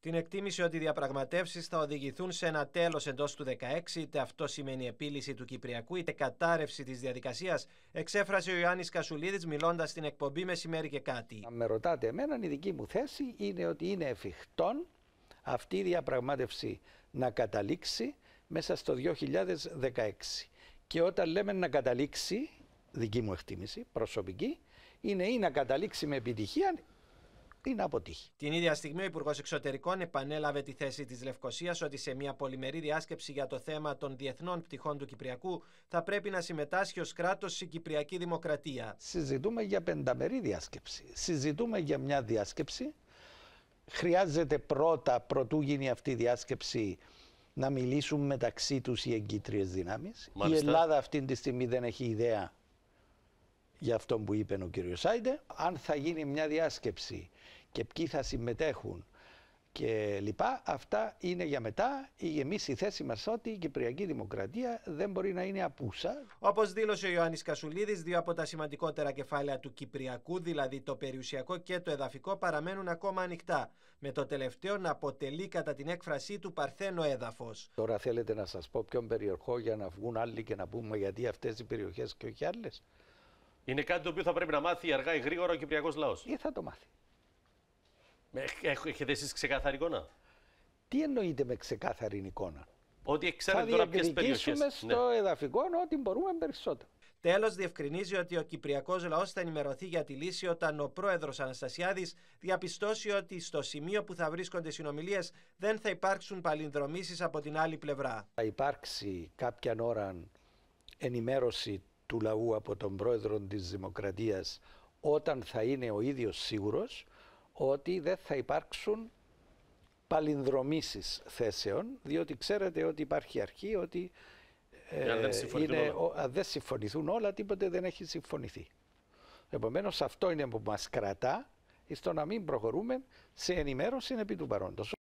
την εκτίμηση ότι οι διαπραγματεύσεις θα οδηγηθούν σε ένα τέλος εντός του 2016, είτε αυτό σημαίνει επίλυση του Κυπριακού, είτε κατάρρευση της διαδικασίας, εξέφρασε ο Ιωάννης Κασουλίδης μιλώντας στην εκπομπή Μεσημέρι και κάτι. Αν με ρωτάτε, εμένα η δική μου θέση είναι ότι είναι εφικτόν αυτή η διαπραγμάτευση να καταλήξει μέσα στο 2016. Και όταν λέμε να καταλήξει, δική μου εκτίμηση προσωπική, είναι ή να καταλήξει με επιτυχία είναι αποτύχει. Την ίδια στιγμή, ο Υπουργός Εξωτερικών επανέλαβε τη θέση της Λευκοσίας ότι σε μια πολυμερή διάσκεψη για το θέμα των διεθνών πτυχών του Κυπριακού θα πρέπει να συμμετάσχει ως κράτος η Κυπριακή Δημοκρατία. Συζητούμε για πενταμερή διάσκεψη. Συζητούμε για μια διάσκεψη. Χρειάζεται πρώτα, πρωτού γίνει αυτή η διάσκεψη, να μιλήσουν μεταξύ τους οι εγκύτριες δυνάμεις. Η Ελλάδα αυτή τη στιγμή δεν έχει ιδέα για αυτό που είπε ο κύριος Σάιντε. Αν θα γίνει μια διάσκεψη και ποιοι θα συμμετέχουν και λοιπά, αυτά είναι για μετά. Η εμείς η θέση μας ότι η Κυπριακή Δημοκρατία δεν μπορεί να είναι απούσα. Όπως δήλωσε ο Ιωάννης Κασουλίδης, δύο από τα σημαντικότερα κεφάλαια του Κυπριακού, δηλαδή το περιουσιακό και το εδαφικό, παραμένουν ακόμα ανοιχτά. Με το τελευταίο να αποτελεί κατά την έκφρασή του παρθένο έδαφος. Τώρα θέλετε να σας πω ποιον περιοχό για να βγουν άλλοι και να πούμε γιατί αυτές οι περιοχές και όχι άλλες. Είναι κάτι το οποίο θα πρέπει να μάθει αργά ή γρήγορα ο Κυπριακός λαός. Ή ε, θα το μάθει. Έχετε εσείς ξεκάθαρη εικόνα. Τι εννοείται με ξεκάθαρη εικόνα. Ότι ξέρετε τώρα ποιες περιοχές. Θα ναι. στο ναι. εδαφικό ό,τι μπορούμε περισσότερο. Τέλος, διευκρινίζει ότι ο Κυπριακός λαός θα ενημερωθεί για τη λύση όταν ο πρόεδρος Αναστασιάδης διαπιστώσει ότι στο σημείο που θα βρίσκονται συνομιλίες δεν θα υπάρξουν παλινδρομήσεις από την άλλη πλευρά. Θα υπάρξει κάποια ώρα ενημέρωση του λαού από τον πρόεδρο της Δημοκρατίας όταν θα είναι ο ίδιος σίγουρος ότι δεν θα υπάρξουν παλινδρομήσεις θέσεων, διότι ξέρετε ότι υπάρχει αρχή ότι ε, αν, δεν είναι, ο, δεν συμφωνηθούν όλα, τίποτε δεν έχει συμφωνηθεί. Επομένως αυτό είναι που μας κρατά στο να μην προχωρούμε σε ενημέρωση επί του παρόντος.